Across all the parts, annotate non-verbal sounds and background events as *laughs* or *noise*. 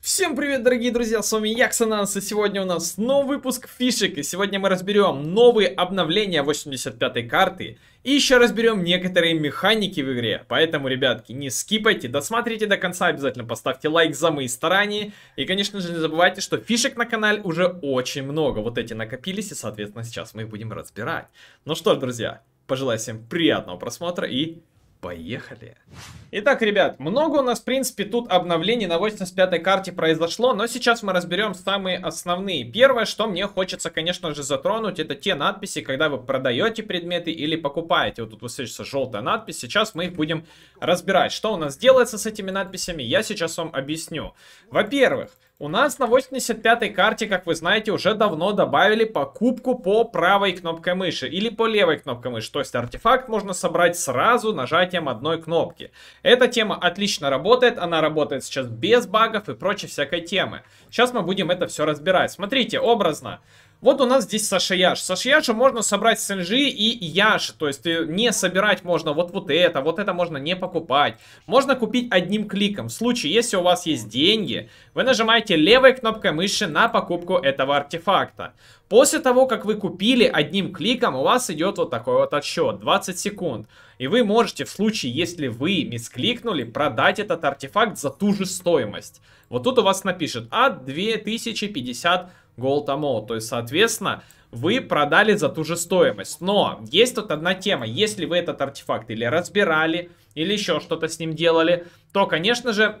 Всем привет, дорогие друзья, с вами я, Ксананс, и сегодня у нас новый выпуск фишек, и сегодня мы разберем новые обновления 85-й карты, и еще разберем некоторые механики в игре, поэтому, ребятки, не скипайте, досмотрите до конца, обязательно поставьте лайк за мои старания, и, конечно же, не забывайте, что фишек на канале уже очень много, вот эти накопились, и, соответственно, сейчас мы их будем разбирать. Ну что ж, друзья, пожелаю всем приятного просмотра и Поехали. Итак, ребят, много у нас, в принципе, тут обновлений на 85-й карте произошло, но сейчас мы разберем самые основные. Первое, что мне хочется, конечно же, затронуть, это те надписи, когда вы продаете предметы или покупаете. Вот тут высвечивается желтая надпись, сейчас мы их будем разбирать. Что у нас делается с этими надписями, я сейчас вам объясню. Во-первых, у нас на 85-й карте, как вы знаете, уже давно добавили покупку по правой кнопке мыши или по левой кнопке мыши. То есть артефакт можно собрать сразу нажатием одной кнопки. Эта тема отлично работает, она работает сейчас без багов и прочей всякой темы. Сейчас мы будем это все разбирать. Смотрите, образно. Вот у нас здесь Сашаяш. Сашаяша можно собрать с NG и Яш. То есть э, не собирать можно вот вот это, вот это можно не покупать. Можно купить одним кликом. В случае, если у вас есть деньги, вы нажимаете левой кнопкой мыши на покупку этого артефакта. После того, как вы купили одним кликом, у вас идет вот такой вот отсчет, 20 секунд. И вы можете, в случае, если вы мискликнули, продать этот артефакт за ту же стоимость. Вот тут у вас напишет, а 2050 Gold Ammo. То есть, соответственно, вы продали за ту же стоимость. Но есть тут одна тема. Если вы этот артефакт или разбирали, или еще что-то с ним делали, то, конечно же,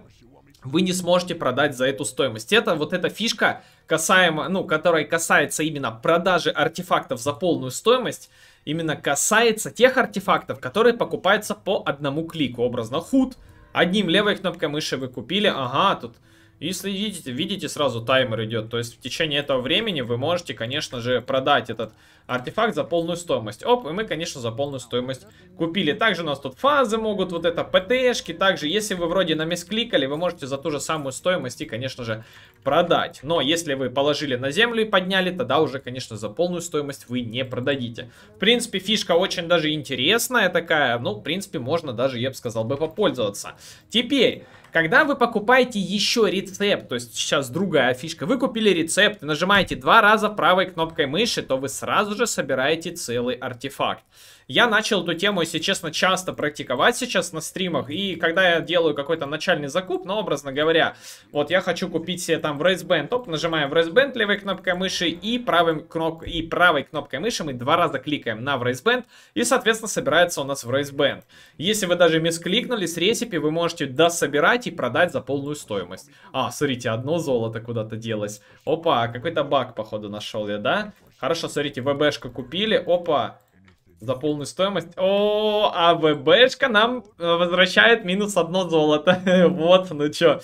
вы не сможете продать за эту стоимость. Это вот эта фишка, касаемо, ну, которая касается именно продажи артефактов за полную стоимость, именно касается тех артефактов, которые покупаются по одному клику. Образно худ. Одним левой кнопкой мыши вы купили, ага, тут и следите, видите, сразу таймер идет. То есть в течение этого времени вы можете, конечно же, продать этот артефакт за полную стоимость. Оп, и мы, конечно, за полную стоимость купили. Также у нас тут фазы могут, вот это ПТшки. Также, если вы вроде на мисс кликали, вы можете за ту же самую стоимость и, конечно же, продать. Но если вы положили на землю и подняли, тогда уже, конечно, за полную стоимость вы не продадите. В принципе, фишка очень даже интересная такая. Ну, в принципе, можно даже, я бы сказал бы, попользоваться. Теперь... Когда вы покупаете еще рецепт, то есть сейчас другая фишка, вы купили рецепт, нажимаете два раза правой кнопкой мыши, то вы сразу же собираете целый артефакт. Я начал эту тему, если честно, часто практиковать сейчас на стримах. И когда я делаю какой-то начальный закуп, ну, образно говоря, вот я хочу купить себе там в Race топ, нажимаем в Race левой кнопкой мыши и, правым кноп... и правой кнопкой мыши мы два раза кликаем на в и, соответственно, собирается у нас в Race Если вы даже мискликнули с ресипи, вы можете дособирать собрать и продать за полную стоимость. А, смотрите, одно золото куда-то делось. Опа, какой-то баг, походу, нашел я, да? Хорошо, смотрите, ВБшку купили. Опа, за полную стоимость. О, а ВБшка нам э, возвращает минус одно золото. *laughs* вот, ну чё.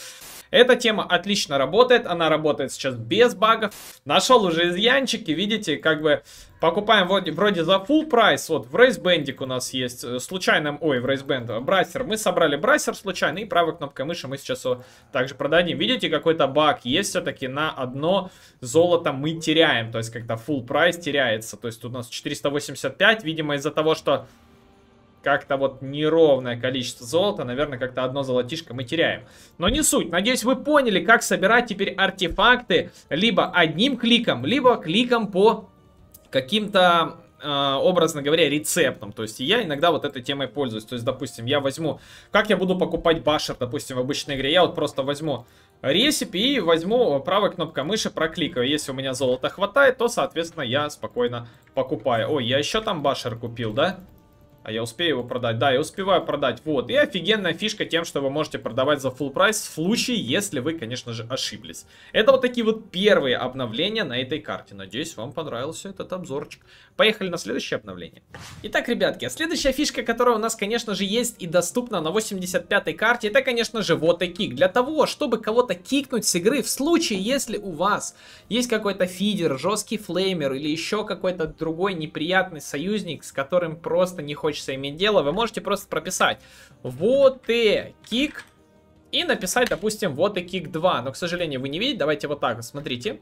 Эта тема отлично работает, она работает сейчас без багов. Нашел уже изъянчики, видите, как бы покупаем вроде, вроде за full прайс. Вот в Race Bandit у нас есть э, случайным, ой, в Race Band, брасер. Э, мы собрали брасер случайно и правой кнопкой мыши мы сейчас его также продадим. Видите, какой-то баг есть все-таки на одно золото мы теряем. То есть, когда full прайс теряется. То есть, тут у нас 485, видимо, из-за того, что как-то вот неровное количество золота, наверное, как-то одно золотишко мы теряем. Но не суть. Надеюсь, вы поняли, как собирать теперь артефакты либо одним кликом, либо кликом по каким-то а, образно говоря, рецептам. То есть я иногда вот этой темой пользуюсь. То есть, допустим, я возьму... Как я буду покупать башер, допустим, в обычной игре? Я вот просто возьму ресип и возьму правой кнопкой мыши, прокликаю. Если у меня золота хватает, то, соответственно, я спокойно покупаю. Ой, я еще там башер купил, да? А я успею его продать? Да, я успеваю продать. Вот. И офигенная фишка тем, что вы можете продавать за full прайс в случае, если вы, конечно же, ошиблись. Это вот такие вот первые обновления на этой карте. Надеюсь, вам понравился этот обзорчик. Поехали на следующее обновление. Итак, ребятки, следующая фишка, которая у нас, конечно же, есть и доступна на 85-й карте, это, конечно же, вот и кик. Для того, чтобы кого-то кикнуть с игры, в случае, если у вас есть какой-то фидер, жесткий флеймер или еще какой-то другой неприятный союзник, с которым просто не хочется хочется иметь дело, вы можете просто прописать вот и кик и написать, допустим, вот и кик 2. Но, к сожалению, вы не видите. Давайте вот так, смотрите,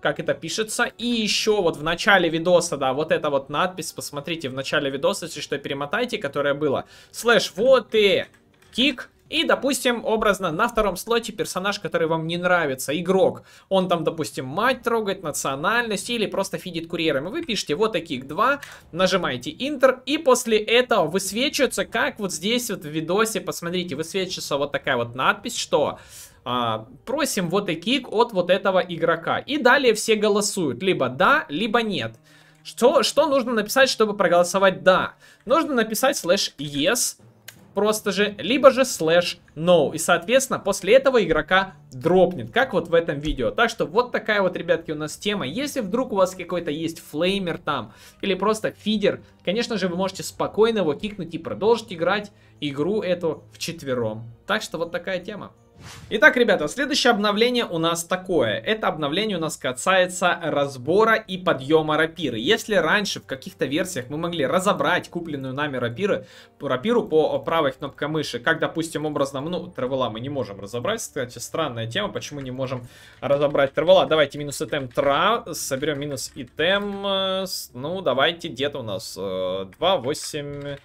как это пишется. И еще вот в начале видоса, да, вот эта вот надпись, посмотрите, в начале видоса, если что, перемотайте, которая была. Слэш вот и кик и, допустим, образно на втором слоте персонаж, который вам не нравится, игрок. Он там, допустим, мать трогает, национальность или просто фидит курьерами. И вы пишете вот таких два, нажимаете Enter, и после этого высвечивается, как вот здесь вот в видосе, посмотрите, высвечивается вот такая вот надпись, что а, просим вот и кик от вот этого игрока. И далее все голосуют, либо да, либо нет. Что, что нужно написать, чтобы проголосовать «да»? Нужно написать слэш «yes», просто же, либо же слэш no. И, соответственно, после этого игрока дропнет, как вот в этом видео. Так что вот такая вот, ребятки, у нас тема. Если вдруг у вас какой-то есть флеймер там, или просто фидер, конечно же, вы можете спокойно его кикнуть и продолжить играть игру эту в четвером. Так что вот такая тема. Итак, ребята, следующее обновление у нас такое. Это обновление у нас касается разбора и подъема рапиры. Если раньше в каких-то версиях мы могли разобрать купленную нами рапиры, рапиру по правой кнопке мыши, как, допустим, образно, ну, травела мы не можем разобрать, кстати, странная тема, почему не можем разобрать травела. Давайте минус итем тра, соберем минус итем, э, ну, давайте, где-то у нас 2, э, 8...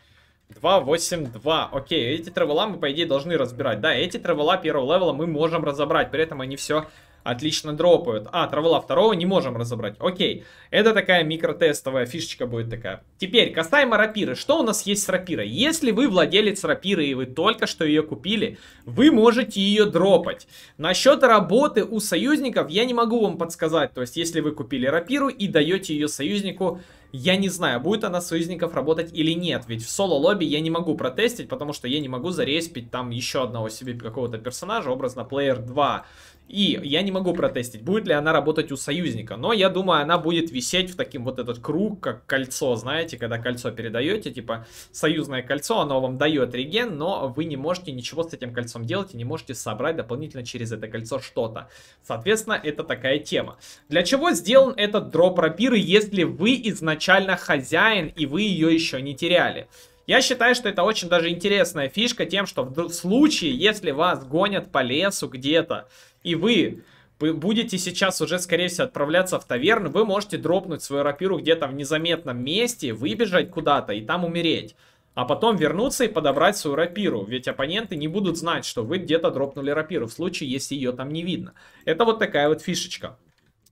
282. Окей, эти травела мы, по идее, должны разбирать. Да, эти травела первого левела мы можем разобрать. При этом они все отлично дропают. А, травела второго не можем разобрать. Окей, это такая микротестовая фишечка будет такая. Теперь, касаемо рапиры. Что у нас есть с рапирой? Если вы владелец рапиры и вы только что ее купили, вы можете ее дропать. Насчет работы у союзников я не могу вам подсказать. То есть, если вы купили рапиру и даете ее союзнику, я не знаю, будет она союзников работать или нет, ведь в соло-лобби я не могу протестить, потому что я не могу зареспить там еще одного себе какого-то персонажа, образно плеер 2. И я не могу протестить, будет ли она работать у союзника, но я думаю, она будет висеть в таким вот этот круг, как кольцо, знаете, когда кольцо передаете, типа союзное кольцо, оно вам дает реген, но вы не можете ничего с этим кольцом делать и не можете собрать дополнительно через это кольцо что-то. Соответственно, это такая тема. Для чего сделан этот дроп рапиры, если вы изначально хозяин и вы ее еще не теряли? Я считаю, что это очень даже интересная фишка тем, что в случае, если вас гонят по лесу где-то, и вы будете сейчас уже, скорее всего, отправляться в таверну, вы можете дропнуть свою рапиру где-то в незаметном месте, выбежать куда-то и там умереть. А потом вернуться и подобрать свою рапиру. Ведь оппоненты не будут знать, что вы где-то дропнули рапиру, в случае, если ее там не видно. Это вот такая вот фишечка.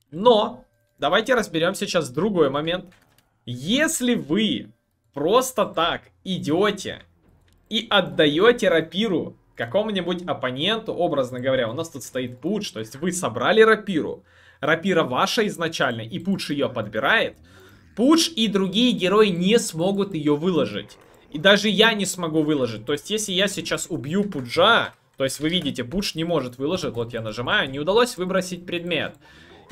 Но давайте разберем сейчас другой момент. Если вы просто так идете и отдаете рапиру какому-нибудь оппоненту, образно говоря, у нас тут стоит пуч, то есть вы собрали рапиру, рапира ваша изначально, и пуч ее подбирает, пуч и другие герои не смогут ее выложить. И даже я не смогу выложить. То есть, если я сейчас убью пуджа, то есть вы видите, Пуч не может выложить, вот я нажимаю, не удалось выбросить предмет.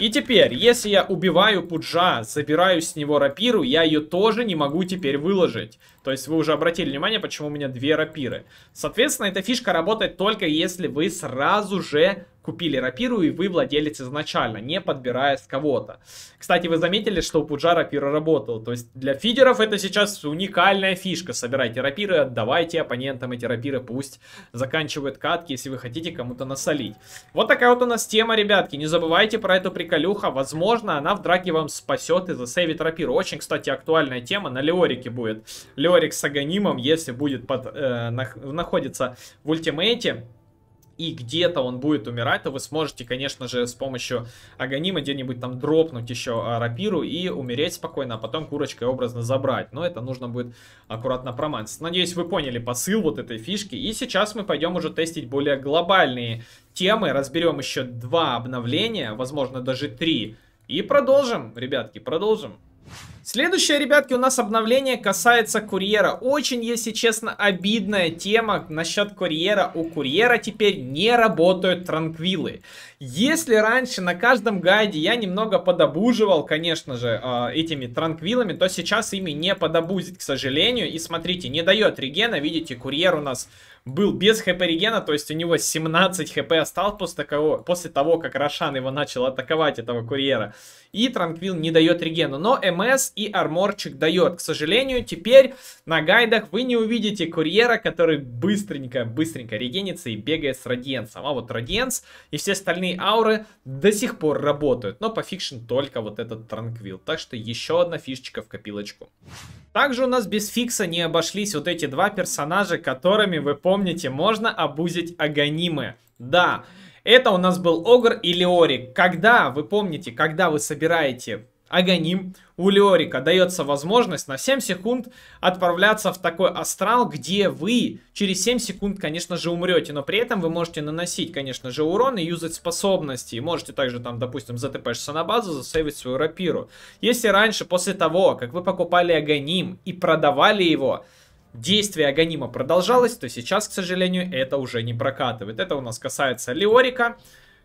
И теперь, если я убиваю Пуджа, забираю с него рапиру, я ее тоже не могу теперь выложить. То есть вы уже обратили внимание, почему у меня две рапиры. Соответственно, эта фишка работает только если вы сразу же купили рапиру и вы владелец изначально, не подбирая с кого-то. Кстати, вы заметили, что у Пуджа рапира работала. То есть для фидеров это сейчас уникальная фишка. Собирайте рапиры, отдавайте оппонентам эти рапиры, пусть заканчивают катки, если вы хотите кому-то насолить. Вот такая вот у нас тема, ребятки. Не забывайте про эту приколюха. Возможно, она в драке вам спасет и засейвит рапиру. Очень, кстати, актуальная тема. На Леорике будет. Леорик Леорик с Аганимом, если будет под, э, находится в ультимейте, и где-то он будет умирать, то вы сможете, конечно же, с помощью Аганима где-нибудь там дропнуть еще а, рапиру и умереть спокойно, а потом курочкой образно забрать. Но это нужно будет аккуратно промансить. Надеюсь, вы поняли посыл вот этой фишки. И сейчас мы пойдем уже тестить более глобальные темы. Разберем еще два обновления, возможно, даже три. И продолжим, ребятки, продолжим. Следующее, ребятки, у нас обновление касается курьера. Очень, если честно, обидная тема насчет курьера. У курьера теперь не работают транквилы. Если раньше на каждом гайде я немного подобуживал, конечно же, а, этими транквилами, то сейчас ими не подобузит, к сожалению. И смотрите, не дает регена, видите, курьер у нас был без хп регена, то есть у него 17 хп осталось после того, после того, как Рошан его начал атаковать, этого курьера. И Транквил не дает регену, но МС и Арморчик дает. К сожалению, теперь на гайдах вы не увидите курьера, который быстренько-быстренько регенится и бегает с Радиенсом. А вот Радиенс и все остальные ауры до сих пор работают, но по фикшн только вот этот Транквил. Так что еще одна фишечка в копилочку. Также у нас без фикса не обошлись вот эти два персонажа, которыми вы помните, помните, можно обузить агонимы. Да, это у нас был Огр и Леорик. Когда, вы помните, когда вы собираете Агоним, у Леорика дается возможность на 7 секунд отправляться в такой астрал, где вы через 7 секунд, конечно же, умрете, но при этом вы можете наносить, конечно же, урон и юзать способности. И можете также там, допустим, ЗТПшиться на базу, засейвить свою рапиру. Если раньше, после того, как вы покупали Агоним и продавали его, действие Аганима продолжалось, то сейчас, к сожалению, это уже не прокатывает. Это у нас касается Леорика,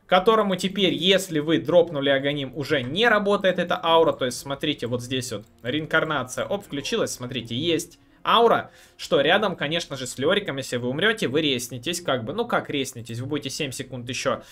которому теперь, если вы дропнули Аганим, уже не работает эта аура. То есть, смотрите, вот здесь вот реинкарнация, оп, включилась, смотрите, есть аура, что рядом, конечно же, с Леориком, если вы умрете, вы реснитесь, как бы, ну как реснитесь, вы будете 7 секунд еще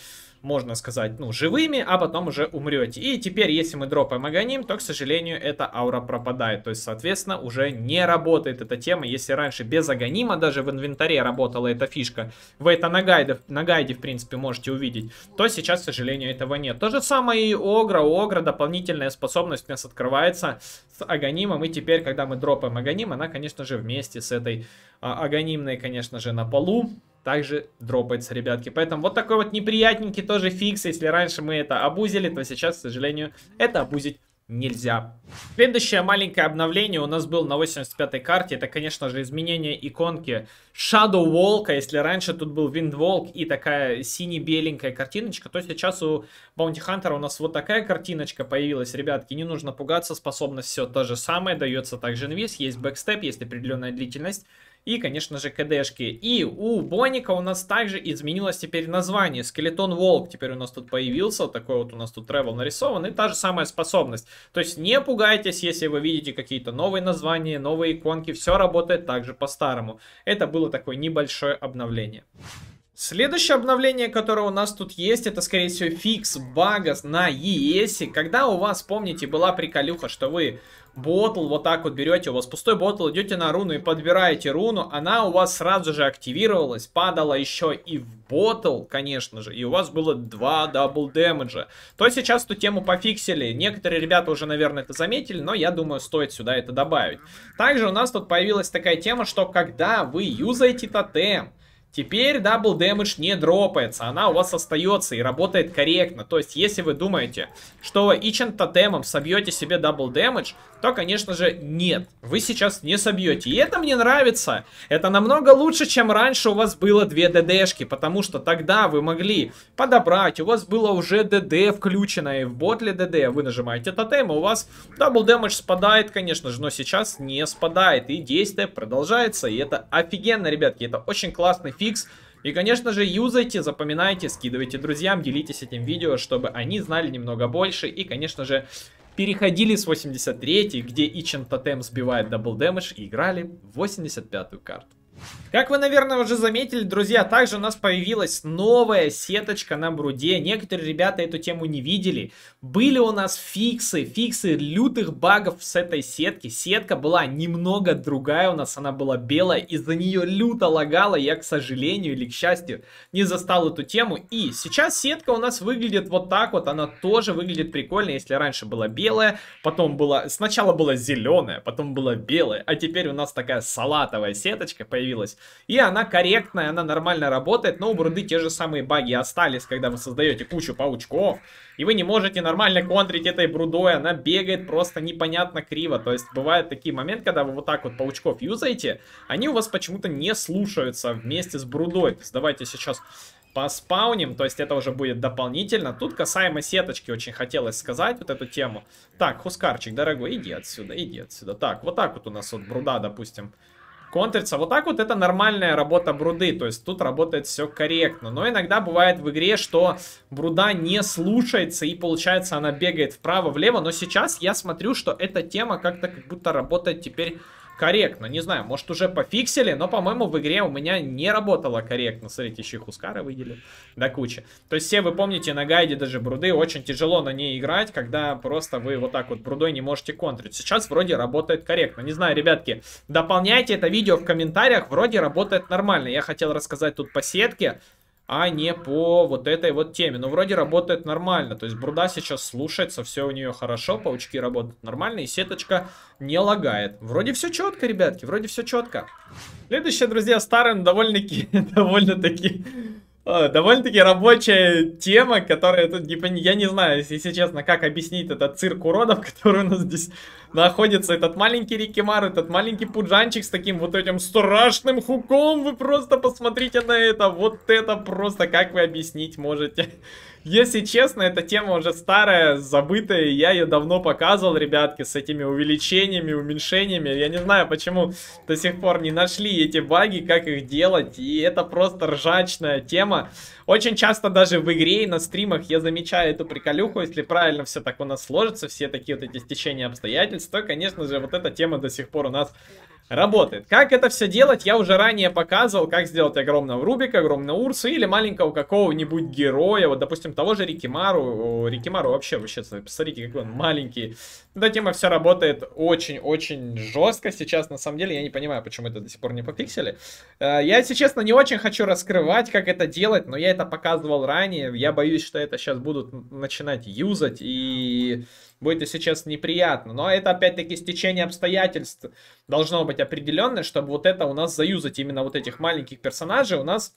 можно сказать, ну, живыми, а потом уже умрете. И теперь, если мы дропаем агоним, то, к сожалению, эта аура пропадает. То есть, соответственно, уже не работает эта тема. Если раньше без агонима даже в инвентаре работала эта фишка, вы это на, гайдах, на гайде, в принципе, можете увидеть, то сейчас, к сожалению, этого нет. То же самое и у Огра. У Огра дополнительная способность у нас открывается с агонимом. И теперь, когда мы дропаем агоним, она, конечно же, вместе с этой а, агонимной, конечно же, на полу также дропается, ребятки. Поэтому вот такой вот неприятненький тоже фикс. Если раньше мы это обузили, то сейчас, к сожалению, это обузить нельзя. Следующее маленькое обновление у нас было на 85-й карте. Это, конечно же, изменение иконки Shadow Walk. А если раньше тут был Wind Windwalk и такая сине-беленькая картиночка, то сейчас у Bounty Hunter у нас вот такая картиночка появилась. Ребятки, не нужно пугаться, способность все то же самое. Дается также инвиз, есть бэкстеп, есть определенная длительность и, конечно же, КДшки. И у Боника у нас также изменилось теперь название. Скелетон Волк теперь у нас тут появился. Такой вот у нас тут тревел нарисован. И та же самая способность. То есть не пугайтесь, если вы видите какие-то новые названия, новые иконки. Все работает также по-старому. Это было такое небольшое обновление. Следующее обновление, которое у нас тут есть, это, скорее всего, фикс бага на ES. Когда у вас, помните, была приколюха, что вы ботл вот так вот берете, у вас пустой ботл, идете на руну и подбираете руну, она у вас сразу же активировалась, падала еще и в ботл, конечно же, и у вас было два дабл дэмэджа. То сейчас эту тему пофиксили, некоторые ребята уже, наверное, это заметили, но я думаю, стоит сюда это добавить. Также у нас тут появилась такая тема, что когда вы юзаете тотем, Теперь дабл дэмэдж не дропается, она у вас остается и работает корректно. То есть, если вы думаете, что ичен тотемом собьете себе дабл дэмэдж, то, конечно же, нет. Вы сейчас не собьете. И это мне нравится. Это намного лучше, чем раньше у вас было 2 ДДшки, потому что тогда вы могли подобрать, у вас было уже ДД включено, и в ботле ДД вы нажимаете тотем, и у вас дабл дэмэдж спадает, конечно же, но сейчас не спадает, и действие продолжается, и это офигенно, ребятки, это очень классный фикс, и, конечно же, юзайте, запоминайте, скидывайте друзьям, делитесь этим видео, чтобы они знали немного больше. И, конечно же, переходили с 83-й, где Ичен Тотем сбивает дабл дэмэдж, и играли 85-ю карту. Как вы, наверное, уже заметили, друзья, также у нас появилась новая сеточка на бруде. Некоторые ребята эту тему не видели. Были у нас фиксы, фиксы лютых багов с этой сетки. Сетка была немного другая у нас, она была белая. Из-за нее люто лагала. Я, к сожалению или к счастью, не застал эту тему. И сейчас сетка у нас выглядит вот так вот. Она тоже выглядит прикольно, если раньше была белая, потом была... Сначала была зеленая, потом была белая, а теперь у нас такая салатовая сеточка появилась появилась. И она корректная, она нормально работает, но у Брунды те же самые баги остались, когда вы создаете кучу паучков, и вы не можете нормально контрить этой Брудой, она бегает просто непонятно криво. То есть бывают такие моменты, когда вы вот так вот паучков юзаете, они у вас почему-то не слушаются вместе с Брудой. То есть давайте сейчас поспауним, то есть это уже будет дополнительно. Тут касаемо сеточки очень хотелось сказать вот эту тему. Так, Хускарчик, дорогой, иди отсюда, иди отсюда. Так, вот так вот у нас вот Бруда, допустим, контрится. Вот так вот это нормальная работа бруды, то есть тут работает все корректно. Но иногда бывает в игре, что бруда не слушается и получается она бегает вправо-влево, но сейчас я смотрю, что эта тема как-то как будто работает теперь корректно. Не знаю, может уже пофиксили, но, по-моему, в игре у меня не работало корректно. Смотрите, еще и Хускара выделил да, куча, То есть все вы помните, на гайде даже бруды очень тяжело на ней играть, когда просто вы вот так вот брудой не можете контрить. Сейчас вроде работает корректно. Не знаю, ребятки, дополняйте это видео в комментариях, вроде работает нормально. Я хотел рассказать тут по сетке, а не по вот этой вот теме. Но ну, вроде работает нормально, то есть бруда сейчас слушается, все у нее хорошо, паучки работают нормально, и сеточка не лагает. Вроде все четко, ребятки, вроде все четко. Следующее, друзья, старым довольно-таки *laughs* довольно-таки довольно-таки рабочая тема, которая тут не Я не знаю, если честно, как объяснить этот цирк уродов, *laughs* который у нас здесь находится. Этот маленький Рикимар, этот маленький Пуджанчик с таким вот этим страшным хуком. Вы просто посмотрите на это. Вот это просто как вы объяснить можете. Если честно, эта тема уже старая, забытая, я ее давно показывал, ребятки, с этими увеличениями, уменьшениями. Я не знаю, почему до сих пор не нашли эти баги, как их делать, и это просто ржачная тема. Очень часто даже в игре и на стримах я замечаю эту приколюху, если правильно все так у нас сложится, все такие вот эти стечения обстоятельств, то, конечно же, вот эта тема до сих пор у нас работает. Как это все делать, я уже ранее показывал, как сделать огромного Рубика, огромного Урса или маленького какого-нибудь героя, вот, допустим, того же Рикимару. Рикимару вообще, вообще, посмотрите, какой он маленький. Эта тема все работает очень-очень жестко сейчас, на самом деле, я не понимаю, почему это до сих пор не пофиксили. Э, я, если честно, не очень хочу раскрывать, как это делать, но я это показывал ранее, я боюсь, что это сейчас будут начинать юзать, и будет, если честно, неприятно. Но это, опять-таки, стечение обстоятельств должно быть определенное, чтобы вот это у нас заюзать, именно вот этих маленьких персонажей у нас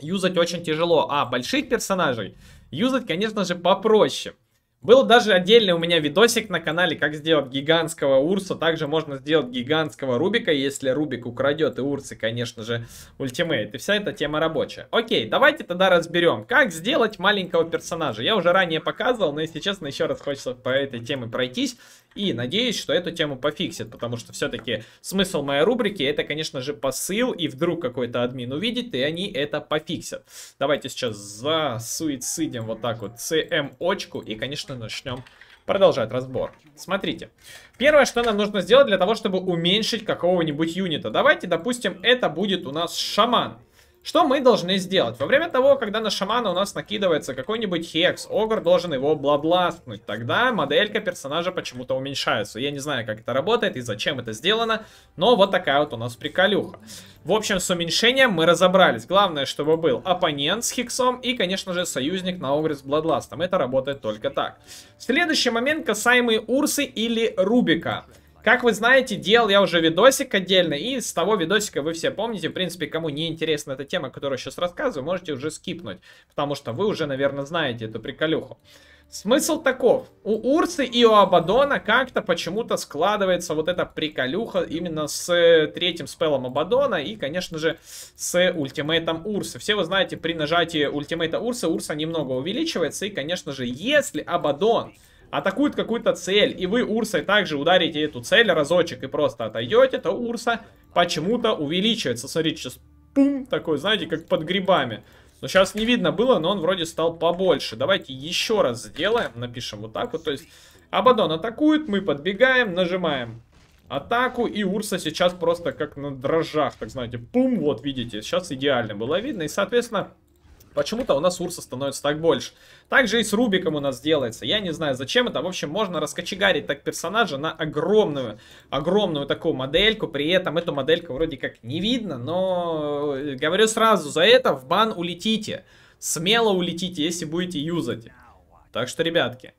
юзать очень тяжело, а больших персонажей юзать, конечно же, попроще. Был даже отдельный у меня видосик на канале, как сделать гигантского Урса. Также можно сделать гигантского Рубика, если Рубик украдет и Урсы, конечно же, ультимейт. И вся эта тема рабочая. Окей, давайте тогда разберем, как сделать маленького персонажа. Я уже ранее показывал, но, если честно, еще раз хочется по этой теме пройтись. И надеюсь, что эту тему пофиксит, потому что все-таки смысл моей рубрики это, конечно же, посыл, и вдруг какой-то админ увидит, и они это пофиксят. Давайте сейчас засуицидим вот так вот CM-очку, и, конечно что начнем продолжать разбор. Смотрите. Первое, что нам нужно сделать для того, чтобы уменьшить какого-нибудь юнита. Давайте, допустим, это будет у нас шаман. Что мы должны сделать? Во время того, когда на шамана у нас накидывается какой-нибудь хекс, Огр должен его бладластнуть. Тогда моделька персонажа почему-то уменьшается. Я не знаю, как это работает и зачем это сделано, но вот такая вот у нас приколюха. В общем, с уменьшением мы разобрались. Главное, чтобы был оппонент с хексом и, конечно же, союзник на Огре с бладластом. Это работает только так. Следующий момент касаемый Урсы или Рубика. Как вы знаете, делал я уже видосик отдельно, и с того видосика вы все помните. В принципе, кому не интересна эта тема, которую сейчас рассказываю, можете уже скипнуть, потому что вы уже, наверное, знаете эту приколюху. Смысл таков. У Урсы и у Абадона как-то почему-то складывается вот эта приколюха именно с э, третьим спелом Абадона и, конечно же, с ультимейтом Урсы. Все вы знаете, при нажатии ультимейта Урсы, Урса немного увеличивается. И, конечно же, если Абадон атакует какую-то цель, и вы Урсой также ударите эту цель разочек и просто отойдете, то Урса почему-то увеличивается. Смотрите, сейчас пум, такой, знаете, как под грибами. Но сейчас не видно было, но он вроде стал побольше. Давайте еще раз сделаем, напишем вот так вот. То есть Абадон атакует, мы подбегаем, нажимаем атаку, и Урса сейчас просто как на дрожжах, так знаете, пум, вот видите, сейчас идеально было видно, и, соответственно, Почему-то у нас урса становится так больше. Также и с Рубиком у нас делается. Я не знаю, зачем это. В общем, можно раскочегарить так персонажа на огромную, огромную такую модельку. При этом эту модельку вроде как не видно, но э, говорю сразу, за это в бан улетите. Смело улетите, если будете юзать. Так что, ребятки,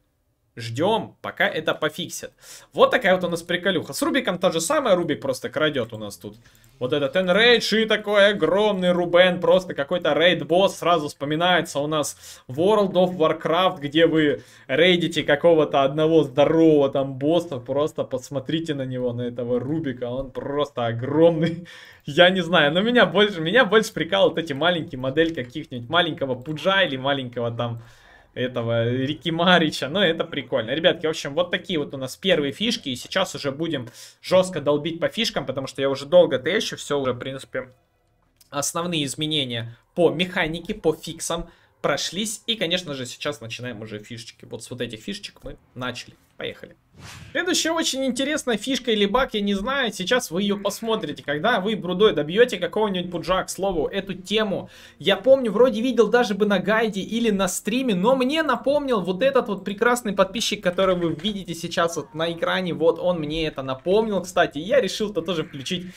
Ждем, пока это пофиксят. Вот такая вот у нас приколюха. С Рубиком та же самая. Рубик просто крадет у нас тут. Вот этот энрейдж и такой огромный Рубен. Просто какой-то рейд-босс. Сразу вспоминается у нас World of Warcraft, где вы рейдите какого-то одного здорового там босса. Просто посмотрите на него, на этого Рубика. Он просто огромный. *laughs* Я не знаю, но меня больше, меня больше прикалывают эти маленькие модельки каких-нибудь маленького пуджа или маленького там этого Рики Марича. Ну, это прикольно. Ребятки, в общем, вот такие вот у нас первые фишки. И сейчас уже будем жестко долбить по фишкам, потому что я уже долго тещу. Все уже, в принципе, основные изменения по механике, по фиксам прошлись. И, конечно же, сейчас начинаем уже фишечки. Вот с вот этих фишечек мы начали. Поехали. Следующая очень интересная фишка или баг, я не знаю, сейчас вы ее посмотрите, когда вы брудой добьете какого-нибудь пуджа, к слову, эту тему. Я помню, вроде видел даже бы на гайде или на стриме, но мне напомнил вот этот вот прекрасный подписчик, который вы видите сейчас вот на экране, вот он мне это напомнил, кстати, я решил-то тоже включить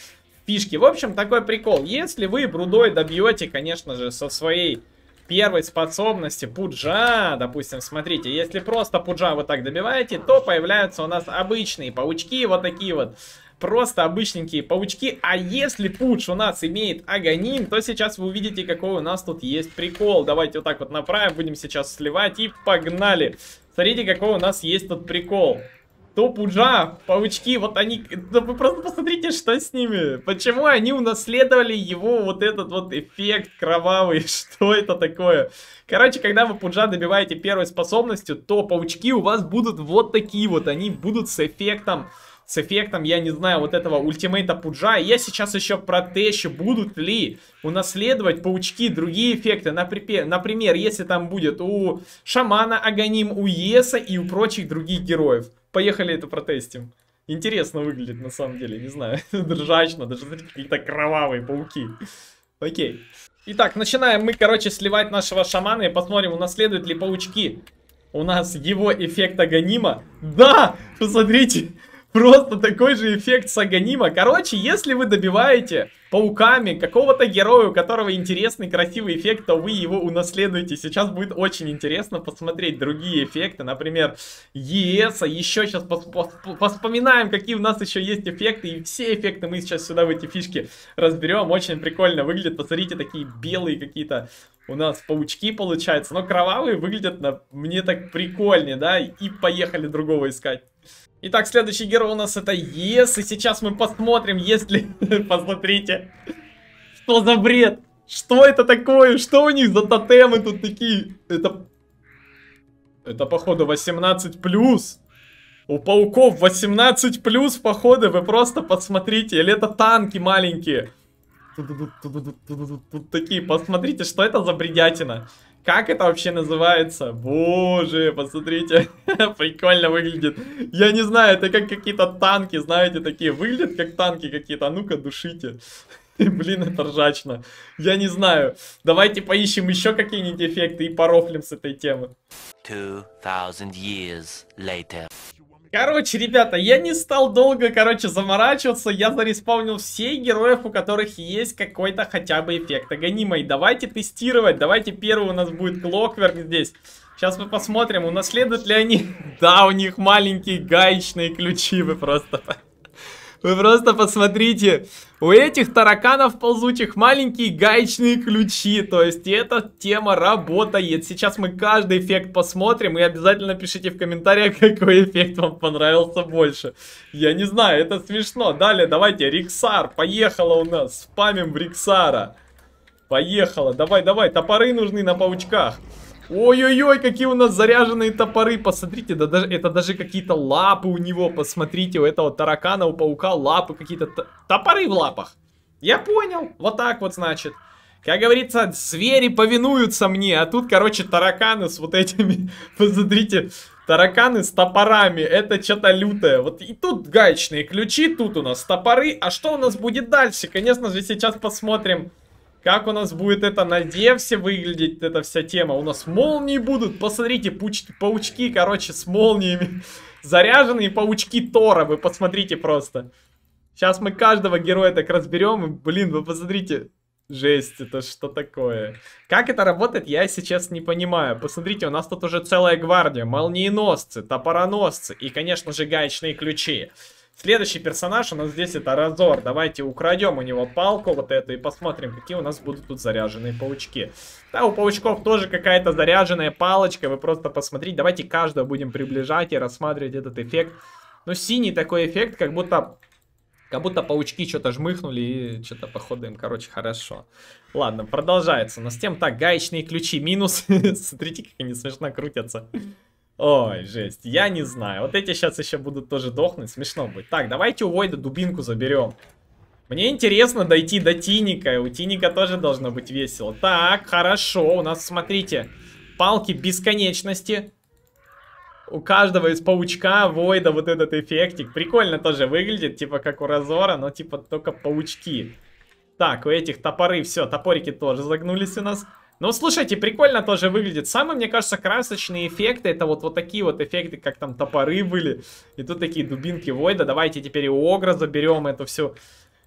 фишки. В общем, такой прикол, если вы брудой добьете, конечно же, со своей первой способности Пуджа, допустим, смотрите, если просто Пуджа вот так добиваете, то появляются у нас обычные паучки, вот такие вот просто обычненькие паучки. А если Пудж у нас имеет агоним, то сейчас вы увидите, какой у нас тут есть прикол. Давайте вот так вот направим, будем сейчас сливать и погнали. Смотрите, какой у нас есть тут прикол. Топуджа, паучки, вот они... Да вы просто посмотрите, что с ними. Почему они унаследовали его вот этот вот эффект кровавый? *laughs* Что это такое? Короче, когда вы пуджа добиваете первой способностью, то паучки у вас будут вот такие вот. Они будут с эффектом с эффектом, я не знаю, вот этого ультимейта пуджа. Я сейчас еще протещу, будут ли унаследовать паучки другие эффекты. Например, например если там будет у шамана Аганим, у Еса и у прочих других героев. Поехали это протестим. Интересно выглядит, на самом деле, не знаю. *laughs* Ржачно, даже какие-то кровавые пауки. Окей. Итак, начинаем мы, короче, сливать нашего шамана и посмотрим, у нас следуют ли паучки у нас его эффект агонима. Да! Посмотрите! Просто такой же эффект Саганима. Короче, если вы добиваете пауками какого-то героя, у которого интересный, красивый эффект, то вы его унаследуете. Сейчас будет очень интересно посмотреть другие эффекты, например, ЕСа. Еще сейчас вспоминаем, какие у нас еще есть эффекты. И все эффекты мы сейчас сюда в эти фишки разберем. Очень прикольно выглядит. Посмотрите, такие белые какие-то у нас паучки получаются. Но кровавые выглядят на... мне так прикольнее, да? И поехали другого искать. Итак, следующий герой у нас это ЕС, и сейчас мы посмотрим, если *laughs* Посмотрите, что за бред? Что это такое? Что у них за тотемы тут такие? Это... Это, походу, 18+. У пауков 18+, походы, вы просто посмотрите. Или это танки маленькие? тут такие, посмотрите, что это за бредятина. Как это вообще называется? Боже, посмотрите, *laughs* прикольно выглядит. Я не знаю, это как какие-то танки, знаете, такие выглядят, как танки какие-то. А ну-ка, душите. *laughs* Блин, это ржачно. Я не знаю. Давайте поищем еще какие-нибудь эффекты и порофлим с этой темы. 2000 years later. Короче, ребята, я не стал долго, короче, заморачиваться. Я зареспаунил всех героев, у которых есть какой-то хотя бы эффект агонима. И давайте тестировать. Давайте первый у нас будет Клокверк здесь. Сейчас мы посмотрим, унаследуют ли они... *laughs* Да, у них маленькие гаечные ключи, вы просто... Вы просто посмотрите. У этих тараканов ползучих маленькие гаечные ключи. То есть эта тема работает. Сейчас мы каждый эффект посмотрим. И обязательно пишите в комментариях, *laughs* какой эффект вам понравился больше. Я не знаю, это смешно. Далее давайте Риксар. Поехала у нас. Спамим в Риксара. Поехала. Давай, давай. Топоры нужны на паучках. Ой-ой-ой, какие у нас заряженные топоры. Посмотрите, да даже, это даже какие-то лапы у него. Посмотрите, у этого таракана, у паука лапы какие-то. Топоры в лапах. Я понял. Вот так вот, значит. Как говорится, звери повинуются мне. А тут, короче, тараканы с вот этими... *laughs* Посмотрите, тараканы с топорами. Это что-то лютое. Вот и тут гаечные ключи, тут у нас топоры. А что у нас будет дальше? Конечно же, сейчас посмотрим... Как у нас будет это на Девсе выглядеть, эта вся тема? У нас молнии будут, посмотрите, паучки, паучки короче, с молниями. *laughs* Заряженные паучки Тора, вы посмотрите просто. Сейчас мы каждого героя так разберем, и, блин, вы посмотрите. Жесть, это что такое? Как это работает, я сейчас не понимаю. Посмотрите, у нас тут уже целая гвардия. Молниеносцы, топороносцы и, конечно же, гаечные ключи. Следующий персонаж у нас здесь это Разор. Давайте украдем у него палку вот эту и посмотрим, какие у нас будут тут заряженные паучки. Да, у паучков тоже какая-то заряженная палочка, вы просто посмотрите. Давайте каждого будем приближать и рассматривать этот эффект. Ну, синий такой эффект, как будто... Как будто паучки что-то жмыхнули и что-то, походу, им, короче, хорошо. Ладно, продолжается. Но с тем так, гаечные ключи минус. *laughs* Смотрите, как они смешно крутятся. Ой, жесть, я не знаю. Вот эти сейчас еще будут тоже дохнуть, смешно будет. Так, давайте у Войда дубинку заберем. Мне интересно дойти до Тиника, у Тиника тоже должно быть весело. Так, хорошо, у нас, смотрите, палки бесконечности. У каждого из паучка, Войда, вот этот эффектик. Прикольно тоже выглядит, типа как у Разора, но типа только паучки. Так, у этих топоры все, топорики тоже загнулись у нас. Ну, слушайте, прикольно тоже выглядит. Самые, мне кажется, красочные эффекты, это вот, вот такие вот эффекты, как там топоры были. И тут такие дубинки Войда. Давайте теперь и Огра заберем эту всю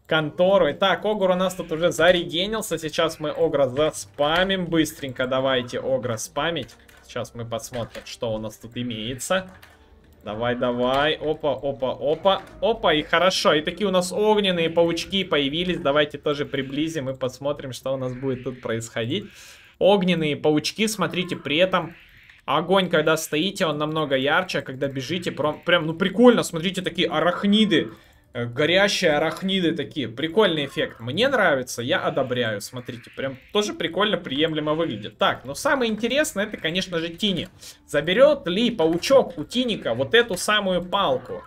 контору. Итак, Огр у нас тут уже зарегенился. Сейчас мы Огра заспамим быстренько. Давайте Огра спамить. Сейчас мы посмотрим, что у нас тут имеется. Давай, давай. Опа, опа, опа. Опа, и хорошо. И такие у нас огненные паучки появились. Давайте тоже приблизим и посмотрим, что у нас будет тут происходить огненные паучки, смотрите, при этом огонь, когда стоите, он намного ярче, а когда бежите, прям, прям, ну прикольно, смотрите, такие арахниды, э, горящие арахниды такие, прикольный эффект, мне нравится, я одобряю, смотрите, прям тоже прикольно, приемлемо выглядит. Так, но ну, самое интересное, это, конечно же, Тини. Заберет ли паучок у Тиника вот эту самую палку?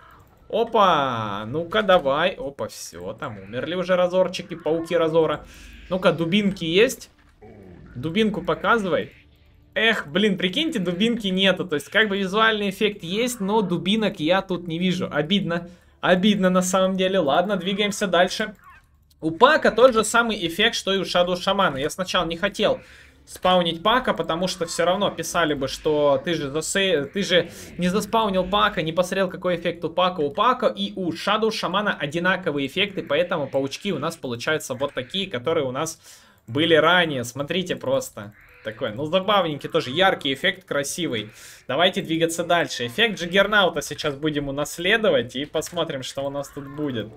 Опа, ну-ка давай, опа, все, там умерли уже разорчики, пауки разора. Ну-ка, дубинки есть? Дубинку показывай. Эх, блин, прикиньте, дубинки нету. То есть, как бы визуальный эффект есть, но дубинок я тут не вижу. Обидно. Обидно на самом деле. Ладно, двигаемся дальше. У Пака тот же самый эффект, что и у Шаду Шамана. Я сначала не хотел спаунить пака, потому что все равно писали бы, что ты же, засе... ты же не заспаунил пака, не посмотрел, какой эффект у пака. У пака и у Шаду Шамана одинаковые эффекты, поэтому паучки у нас получаются вот такие, которые у нас были ранее, смотрите просто. Такой, ну забавненький тоже, яркий эффект, красивый. Давайте двигаться дальше. Эффект Джиггернаута сейчас будем унаследовать и посмотрим, что у нас тут будет.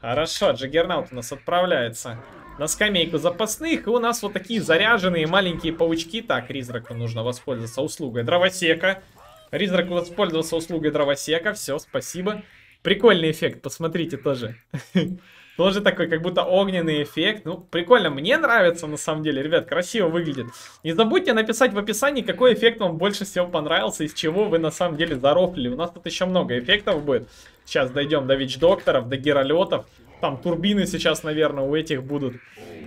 Хорошо, Джиггернаут у нас отправляется на скамейку запасных. И у нас вот такие заряженные маленькие паучки. Так, Ризраку нужно воспользоваться услугой дровосека. Ризрак воспользовался услугой дровосека. Все, спасибо. Прикольный эффект, посмотрите тоже. *laughs* Тоже такой, как будто огненный эффект. Ну, прикольно, мне нравится на самом деле, ребят, красиво выглядит. Не забудьте написать в описании, какой эффект вам больше всего понравился, из чего вы на самом деле зарофлили. У нас тут еще много эффектов будет. Сейчас дойдем до Вич-докторов, до Геролетов. Там турбины сейчас, наверное, у этих будут.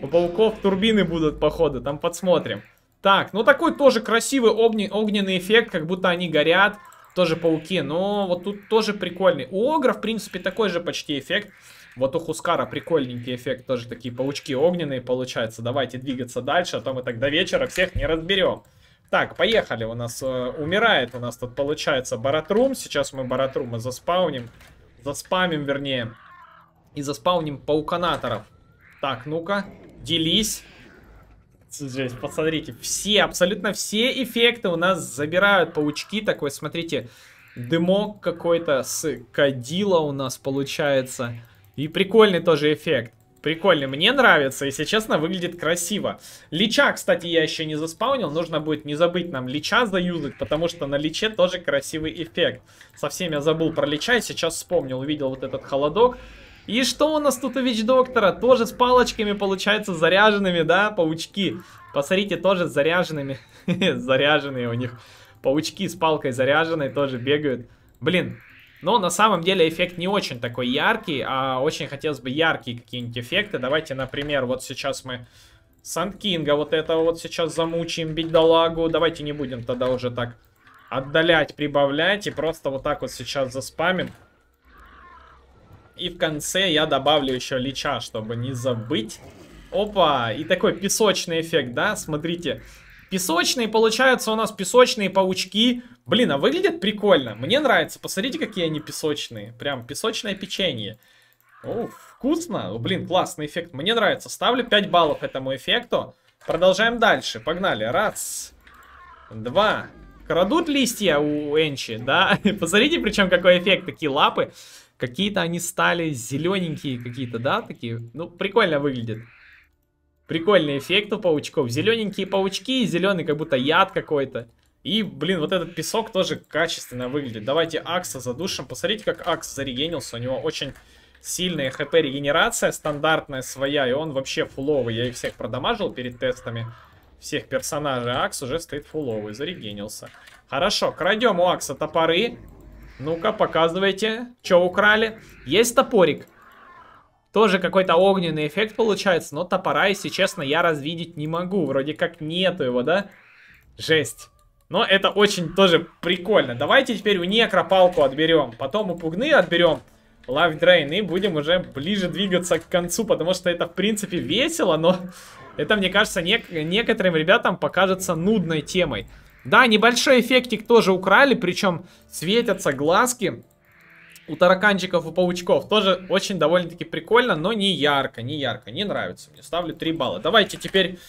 У пауков турбины будут, походу, там подсмотрим. Так, ну такой тоже красивый огни огненный эффект, как будто они горят. Тоже пауки, но вот тут тоже прикольный. У Огра, в принципе, такой же почти эффект. Вот у Хускара прикольненький эффект, тоже такие паучки огненные получаются. Давайте двигаться дальше, а то мы тогда до вечера всех не разберем. Так, поехали, у нас э, умирает у нас тут получается Баратрум. Сейчас мы Баратрума заспауним, заспамим вернее, и заспауним пауканаторов. Так, ну-ка, делись. Жесть, посмотрите, все, абсолютно все эффекты у нас забирают паучки. Такой, смотрите, дымок какой-то с кадила у нас получается. И прикольный тоже эффект. прикольный, мне нравится, если честно, выглядит красиво. Лича, кстати, я еще не заспаунил, нужно будет не забыть нам лича заюзать, потому что на личе тоже красивый эффект. Совсем я забыл про лича, и сейчас вспомнил, увидел вот этот холодок. И что у нас тут у ВИЧ-доктора? Тоже с палочками, получается, заряженными, да, паучки? Посмотрите, тоже заряженными. *laughs* Заряженные у них. Паучки с палкой заряженной тоже бегают. Блин, но на самом деле эффект не очень такой яркий, а очень хотелось бы яркие какие-нибудь эффекты. Давайте, например, вот сейчас мы Санкинга вот этого вот сейчас замучаем, бедолагу. Давайте не будем тогда уже так отдалять, прибавлять и просто вот так вот сейчас заспамим. И в конце я добавлю еще лича, чтобы не забыть. Опа, и такой песочный эффект, да, смотрите. Смотрите. Песочные, получаются у нас песочные паучки. Блин, а выглядят прикольно. Мне нравится. Посмотрите, какие они песочные. Прям песочное печенье. О, вкусно. Блин, классный эффект. Мне нравится. Ставлю 5 баллов этому эффекту. Продолжаем дальше. Погнали. Раз. Два. Крадут листья у Энчи, да? *laughs* Посмотрите, причем какой эффект. Такие лапы. Какие-то они стали зелененькие какие-то, да? Такие, ну, прикольно выглядит. Прикольный эффект у паучков. Зелененькие паучки, зеленый как будто яд какой-то. И, блин, вот этот песок тоже качественно выглядит. Давайте Акса задушим. Посмотрите, как Акс зарегенился. У него очень сильная хп регенерация, стандартная своя. И он вообще фуловый. Я их всех продамажил перед тестами. Всех персонажей. Акс уже стоит фуловый. Зарегенился. Хорошо, крадем у Акса топоры. Ну-ка, показывайте, что украли. Есть топорик? Тоже какой-то огненный эффект получается, но топора, если честно, я развидеть не могу. Вроде как нету его, да? Жесть. Но это очень тоже прикольно. Давайте теперь у некро палку отберем. Потом у пугны отберем Life Drain. И будем уже ближе двигаться к концу. Потому что это, в принципе, весело. Но это, мне кажется, нек некоторым ребятам покажется нудной темой. Да, небольшой эффектик тоже украли. Причем светятся глазки у тараканчиков, у паучков. Тоже очень довольно-таки прикольно, но не ярко, не ярко. Не нравится мне. Ставлю 3 балла. Давайте теперь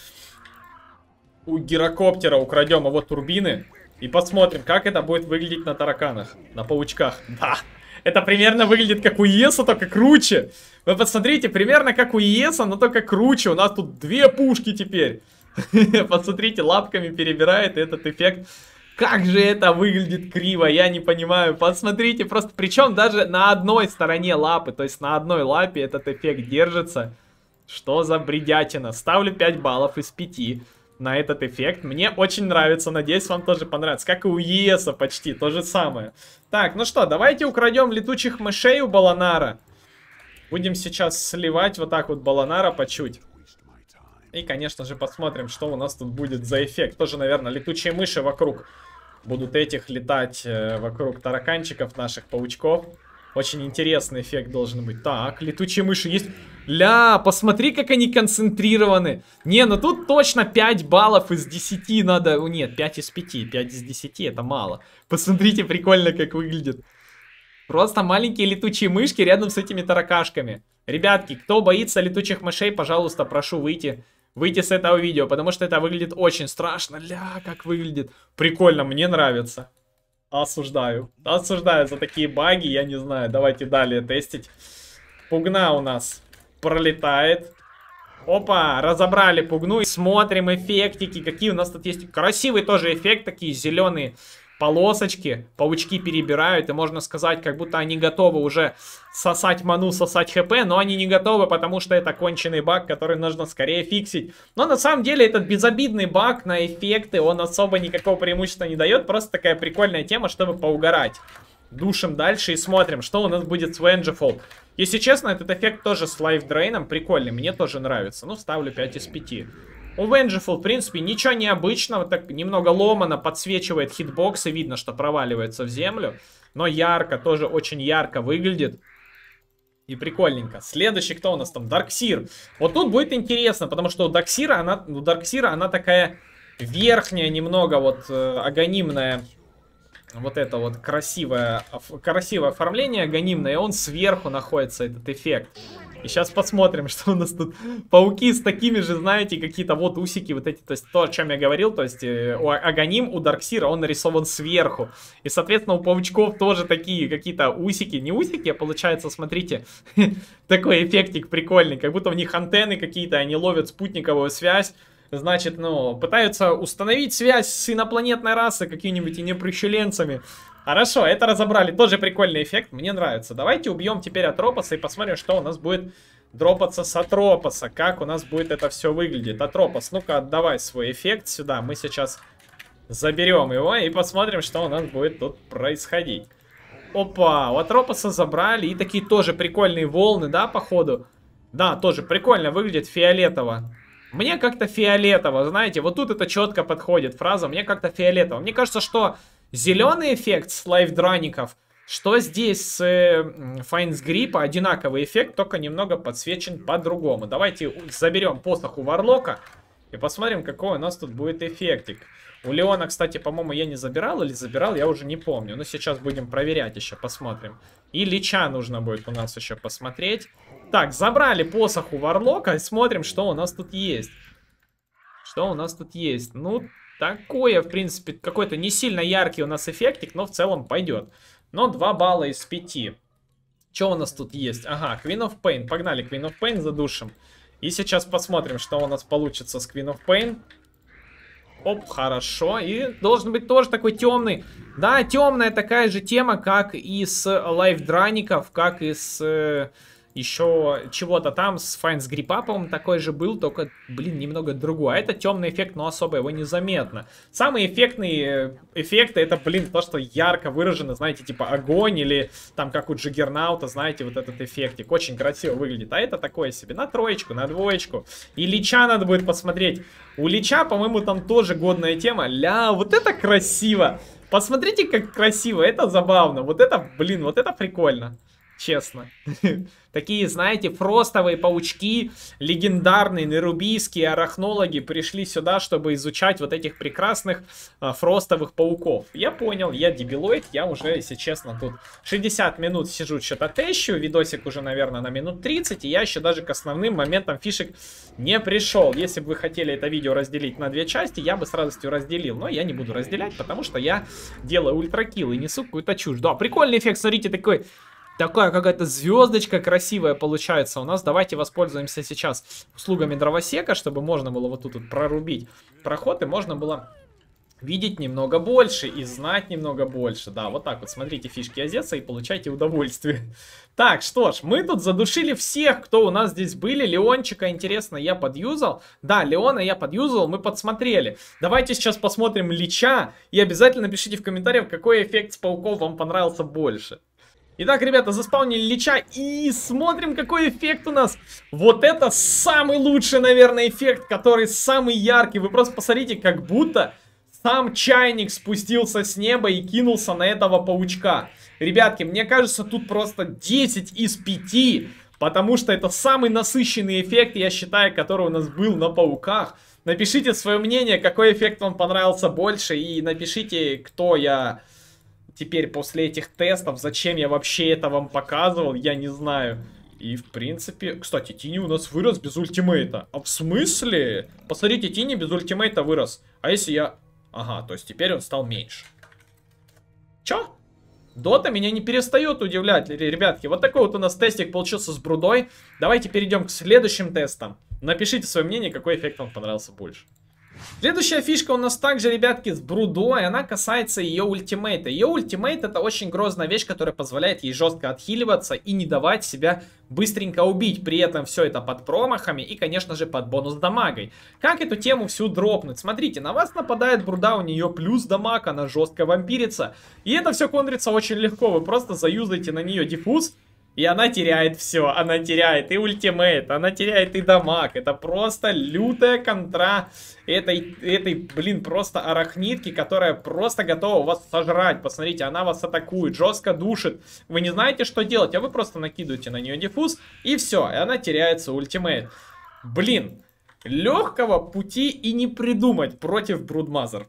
у гирокоптера украдем его турбины. И посмотрим, как это будет выглядеть на тараканах, на паучках. *laughs* Да, это примерно выглядит как у ЕСа, только круче. Вы посмотрите, примерно как у ЕСа, но только круче. У нас тут две пушки теперь. *laughs* Посмотрите, лапками перебирает, этот эффект как же это выглядит криво, я не понимаю. Посмотрите, просто причем даже на одной стороне лапы, то есть на одной лапе этот эффект держится. Что за бредятина? Ставлю 5 баллов из 5 на этот эффект. Мне очень нравится, надеюсь, вам тоже понравится. Как и у ЕСа почти, то же самое. Так, ну что, давайте украдем летучих мышей у Баланара. Будем сейчас сливать вот так вот Баланара по чуть. И, конечно же, посмотрим, что у нас тут будет за эффект. Тоже, наверное, летучие мыши вокруг будут этих летать э, вокруг тараканчиков наших, паучков. Очень интересный эффект должен быть. Так, летучие мыши есть. Ля, посмотри, как они концентрированы. Не, ну тут точно 5 баллов из 10 надо. Нет, 5 из 5. 5 из 10 это мало. Посмотрите, прикольно как выглядит. Просто маленькие летучие мышки рядом с этими таракашками. Ребятки, кто боится летучих мышей, пожалуйста, прошу выйти выйти с этого видео, потому что это выглядит очень страшно. Ля, как выглядит. Прикольно, мне нравится. Осуждаю. Осуждаю за такие баги, я не знаю. Давайте далее тестить. Пугна у нас пролетает. Опа, разобрали пугну. и Смотрим эффектики, какие у нас тут есть. Красивый тоже эффект, такие зеленые полосочки, паучки перебирают, и можно сказать, как будто они готовы уже сосать ману, сосать хп, но они не готовы, потому что это конченый баг, который нужно скорее фиксить. Но на самом деле этот безобидный баг на эффекты, он особо никакого преимущества не дает, просто такая прикольная тема, чтобы поугарать. Душим дальше и смотрим, что у нас будет с Венджифол. Если честно, этот эффект тоже с лайфдрейном прикольный, мне тоже нравится. Ну, ставлю 5 из 5. У Венджифул, в принципе, ничего необычного, так немного ломано, подсвечивает хитбоксы, видно, что проваливается в землю. Но ярко, тоже очень ярко выглядит. И прикольненько. Следующий кто у нас там? Дарксир. Вот тут будет интересно, потому что у Дарксира она, у Дарксира она такая верхняя, немного вот э, агонимная. Вот это вот красивое, красивое оформление агонимное. И он сверху находится, этот эффект. И сейчас посмотрим, *laughs* что у нас тут. Пауки с такими же, знаете, какие-то вот усики, вот эти. То есть то, о чем я говорил, то есть у э, Аганим, у Дарксира он нарисован сверху. И, соответственно, у паучков тоже такие какие-то усики. Не усики, а получается, смотрите, *laughs* такой эффектик прикольный. Как будто у них антенны какие-то, они ловят спутниковую связь. Значит, ну, пытаются установить связь с инопланетной расой какими-нибудь и неприщеленцами. Хорошо, это разобрали. Тоже прикольный эффект, мне нравится. Давайте убьем теперь Атропоса и посмотрим, что у нас будет дропаться с Атропоса. Как у нас будет это все выглядеть. Атропос, ну-ка отдавай свой эффект сюда. Мы сейчас заберем его и посмотрим, что у нас будет тут происходить. Опа, у Атропоса забрали. И такие тоже прикольные волны, да, походу? Да, тоже прикольно выглядит фиолетово. Мне как-то фиолетово, знаете, вот тут это четко подходит фраза, мне как-то фиолетово. Мне кажется, что Зеленый эффект с лайфдраников, что здесь с э, Файнс Гриппа, одинаковый эффект, только немного подсвечен по-другому. Давайте заберем посох у Варлока и посмотрим, какой у нас тут будет эффектик. У Леона, кстати, по-моему, я не забирал или забирал, я уже не помню. Но сейчас будем проверять еще, посмотрим. И Лича нужно будет у нас еще посмотреть. Так, забрали посох у Варлока и смотрим, что у нас тут есть. Что у нас тут есть? Ну, Такое, в принципе, какой-то не сильно яркий у нас эффектик, но в целом пойдет. Но 2 балла из 5. Что у нас тут есть? Ага, Queen of Pain. Погнали, Queen of Pain задушим. И сейчас посмотрим, что у нас получится с Queen of Pain. Оп, хорошо. И должен быть тоже такой темный. Да, темная такая же тема, как и с лайфдраников, как и с... Э, еще чего-то там с файнс с Grip Up, такой же был, только, блин, немного другой. А это темный эффект, но особо его незаметно. Самые эффектные э, эффекты, это, блин, то, что ярко выражено, знаете, типа огонь или там как у Джиггернаута, знаете, вот этот эффектик. Очень красиво выглядит. А это такое себе на троечку, на двоечку. И Лича надо будет посмотреть. У Лича, по-моему, там тоже годная тема. Ля, вот это красиво! Посмотрите, как красиво, это забавно. Вот это, блин, вот это прикольно честно. *laughs* Такие, знаете, фростовые паучки, легендарные нерубийские арахнологи пришли сюда, чтобы изучать вот этих прекрасных а, фростовых пауков. Я понял, я дебилоид, я уже, если честно, тут 60 минут сижу, что-то тещу, видосик уже, наверное, на минут 30, и я еще даже к основным моментам фишек не пришел. Если бы вы хотели это видео разделить на две части, я бы с радостью разделил, но я не буду разделять, потому что я делаю ультракил и несу какую-то чушь. Да, прикольный эффект, смотрите, такой Такая какая-то звездочка красивая получается у нас. Давайте воспользуемся сейчас услугами дровосека, чтобы можно было вот тут вот прорубить проход и можно было видеть немного больше и знать немного больше. Да, вот так вот смотрите фишки Озеца и получайте удовольствие. *laughs* Так, что ж, мы тут задушили всех, кто у нас здесь были. Леончика, интересно, я подюзал. Да, Леона я подюзал, мы подсмотрели. Давайте сейчас посмотрим Лича и обязательно пишите в комментариях, какой эффект с пауков вам понравился больше. Итак, ребята, заспаунили Лича и смотрим, какой эффект у нас. Вот это самый лучший, наверное, эффект, который самый яркий. Вы просто посмотрите, как будто сам чайник спустился с неба и кинулся на этого паучка. Ребятки, мне кажется, тут просто 10 из 5, потому что это самый насыщенный эффект, я считаю, который у нас был на пауках. Напишите свое мнение, какой эффект вам понравился больше, и напишите, кто я теперь после этих тестов, зачем я вообще это вам показывал, я не знаю. И, в принципе... Кстати, Тини у нас вырос без ультимейта. А в смысле? Посмотрите, Тини без ультимейта вырос. А если я... Ага, то есть теперь он стал меньше. Чё? Дота меня не перестает удивлять, ребятки. Вот такой вот у нас тестик получился с брудой. Давайте перейдем к следующим тестам. Напишите свое мнение, какой эффект вам понравился больше. Следующая фишка у нас также, ребятки, с Брудо, и она касается ее ультимейта. Ее ультимейт это очень грозная вещь, которая позволяет ей жестко отхиливаться и не давать себя быстренько убить. При этом все это под промахами и, конечно же, под бонус дамагой. Как эту тему всю дропнуть? Смотрите, на вас нападает Бруда, у нее плюс дамаг, она жестко вампирится. И это все контрится очень легко, вы просто заюзаете на нее диффуз, и она теряет все. Она теряет и ультимейт, она теряет и дамаг. Это просто лютая контра этой, этой блин, просто арахнитки, которая просто готова вас сожрать. Посмотрите, она вас атакует, жестко душит. Вы не знаете, что делать, а вы просто накидываете на нее диффуз, и все. И она теряется ультимейт. Блин, легкого пути и не придумать против Брудмазер.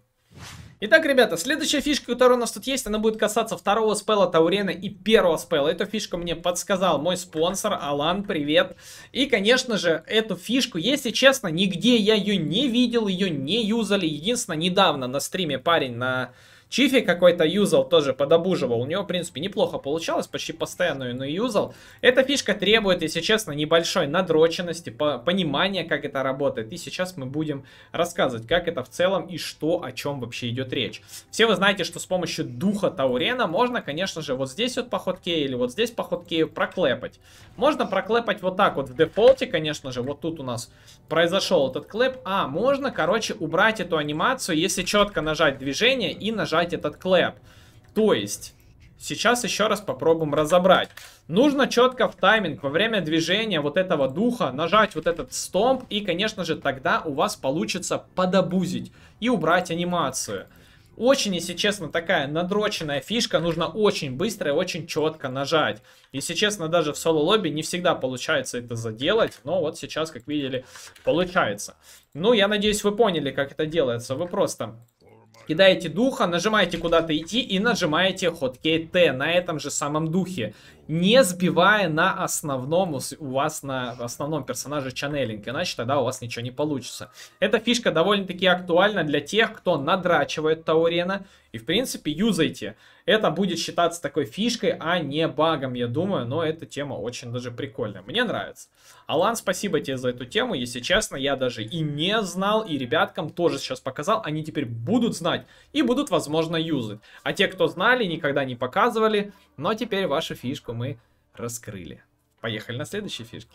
Итак, ребята, следующая фишка, которая у нас тут есть, она будет касаться второго спела Таурена и первого спела. Эту фишку мне подсказал мой спонсор, Алан, привет. И, конечно же, эту фишку, если честно, нигде я ее не видел, ее не юзали. Единственное, недавно на стриме парень на Чифи какой-то юзал тоже подобуживал. У него, в принципе, неплохо получалось, почти постоянно он юзал. Эта фишка требует, если честно, небольшой надроченности, понимания, как это работает. И сейчас мы будем рассказывать, как это в целом и что, о чем вообще идет речь. Все вы знаете, что с помощью духа Таурена можно, конечно же, вот здесь вот поход Кея или вот здесь поход Кея проклепать. Можно проклепать вот так вот в дефолте, конечно же, вот тут у нас произошел этот клеп. А, можно, короче, убрать эту анимацию, если четко нажать движение и нажать нажать этот клэп. То есть... Сейчас еще раз попробуем разобрать. Нужно четко в тайминг, во время движения вот этого духа нажать вот этот стомп. И, конечно же, тогда у вас получится подобузить и убрать анимацию. Очень, если честно, такая надроченная фишка, нужно очень быстро и очень четко нажать. Если честно, даже в соло-лобби не всегда получается это заделать, но вот сейчас, как видели, получается. Ну, я надеюсь, вы поняли, как это делается. Вы просто кидаете духа, нажимаете куда-то идти и нажимаете хоткей Т на этом же самом духе не сбивая на основном у вас на основном персонаже чаннелинг, иначе тогда у вас ничего не получится. Эта фишка довольно-таки актуальна для тех, кто надрачивает Таурена, и в принципе юзайте. Это будет считаться такой фишкой, а не багом, я думаю, но эта тема очень даже прикольная. Мне нравится. Алан, спасибо тебе за эту тему, если честно, я даже и не знал, и ребяткам тоже сейчас показал, они теперь будут знать и будут, возможно, юзать. А те, кто знали, никогда не показывали, но ну, а теперь вашу фишку мы раскрыли. Поехали на следующие фишки.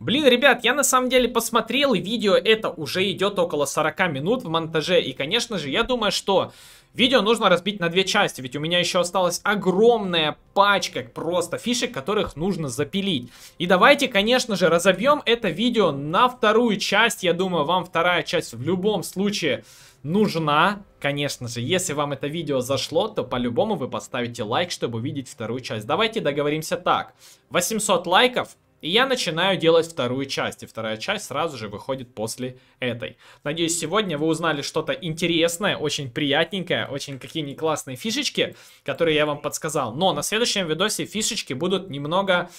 Блин, ребят, я на самом деле посмотрел, и видео это уже идет около 40 минут в монтаже. И, конечно же, я думаю, что Видео нужно разбить на две части, ведь у меня еще осталась огромная пачка просто фишек, которых нужно запилить. И давайте, конечно же, разобьем это видео на вторую часть. Я думаю, вам вторая часть в любом случае нужна. Конечно же, если вам это видео зашло, то по-любому вы поставите лайк, чтобы увидеть вторую часть. Давайте договоримся так. 800 лайков и я начинаю делать вторую часть, и вторая часть сразу же выходит после этой. Надеюсь, сегодня вы узнали что-то интересное, очень приятненькое, очень какие-нибудь классные фишечки, которые я вам подсказал. Но на следующем видосе фишечки будут немного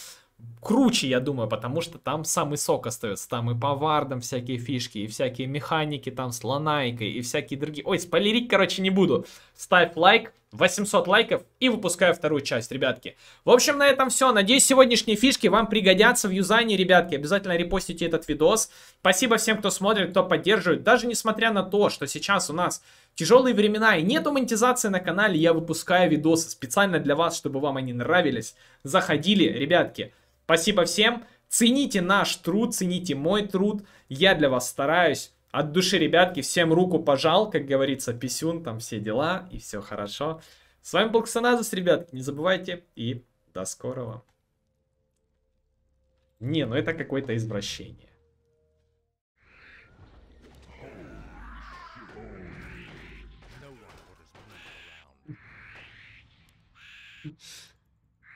круче, я думаю, потому что там самый сок остается, там и по вардам всякие фишки, и всякие механики там с ланайкой, и всякие другие. Ой, спойлерить, короче, не буду. Ставь лайк, 800 лайков и выпускаю вторую часть, ребятки. В общем, на этом все. Надеюсь, сегодняшние фишки вам пригодятся в юзании, ребятки. Обязательно репостите этот видос. Спасибо всем, кто смотрит, кто поддерживает. Даже несмотря на то, что сейчас у нас тяжелые времена и нету монетизации на канале, я выпускаю видосы специально для вас, чтобы вам они нравились. Заходили, ребятки. Спасибо всем. Цените наш труд, цените мой труд. Я для вас стараюсь. От души, ребятки, всем руку пожал, как говорится, писюн, там все дела и все хорошо. С вами был Ксаназус, ребятки, не забывайте и до скорого. Не, ну это какое-то извращение.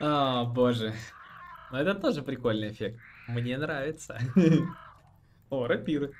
О, а, боже. но ну, это тоже прикольный эффект. Мне нравится. *laughs* О, рапиры.